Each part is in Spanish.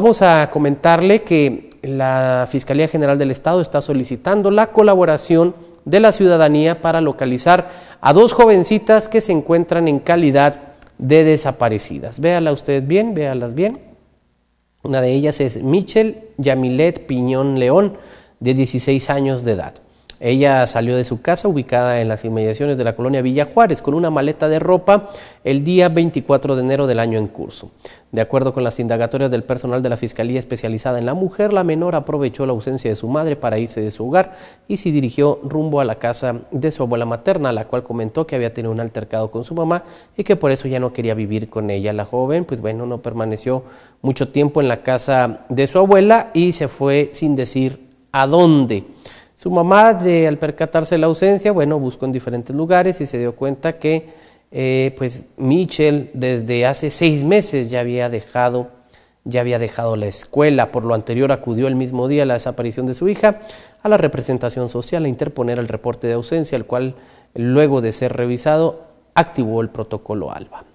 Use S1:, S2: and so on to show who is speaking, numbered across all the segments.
S1: Vamos a comentarle que la Fiscalía General del Estado está solicitando la colaboración de la ciudadanía para localizar a dos jovencitas que se encuentran en calidad de desaparecidas. Véala usted bien, véalas bien. Una de ellas es Michelle Yamilet Piñón León, de 16 años de edad. Ella salió de su casa ubicada en las inmediaciones de la colonia Villa Juárez con una maleta de ropa el día 24 de enero del año en curso. De acuerdo con las indagatorias del personal de la Fiscalía especializada en la mujer, la menor aprovechó la ausencia de su madre para irse de su hogar y se dirigió rumbo a la casa de su abuela materna, la cual comentó que había tenido un altercado con su mamá y que por eso ya no quería vivir con ella. La joven, pues bueno, no permaneció mucho tiempo en la casa de su abuela y se fue sin decir a dónde. Su mamá, de, al percatarse de la ausencia, bueno, buscó en diferentes lugares y se dio cuenta que eh, pues desde hace seis meses ya había dejado ya había dejado la escuela. Por lo anterior acudió el mismo día a la desaparición de su hija a la representación social a interponer el reporte de ausencia, el cual luego de ser revisado activó el protocolo ALBA.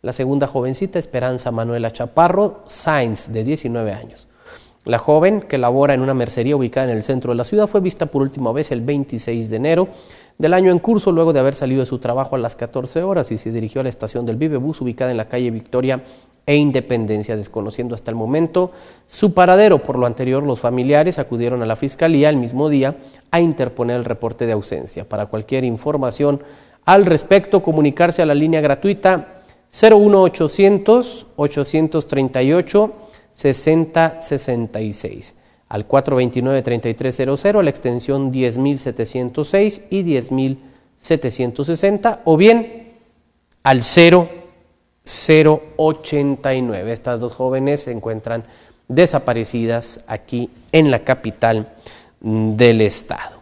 S1: La segunda jovencita, Esperanza Manuela Chaparro Sainz, de 19 años. La joven, que labora en una mercería ubicada en el centro de la ciudad, fue vista por última vez el 26 de enero del año en curso, luego de haber salido de su trabajo a las 14 horas y se dirigió a la estación del Vivebus ubicada en la calle Victoria e Independencia, desconociendo hasta el momento su paradero. Por lo anterior, los familiares acudieron a la fiscalía el mismo día a interponer el reporte de ausencia. Para cualquier información al respecto, comunicarse a la línea gratuita 01800 838 6066, al 429-3300, la extensión 10706 y 10760, o bien al 0089. Estas dos jóvenes se encuentran desaparecidas aquí en la capital del estado.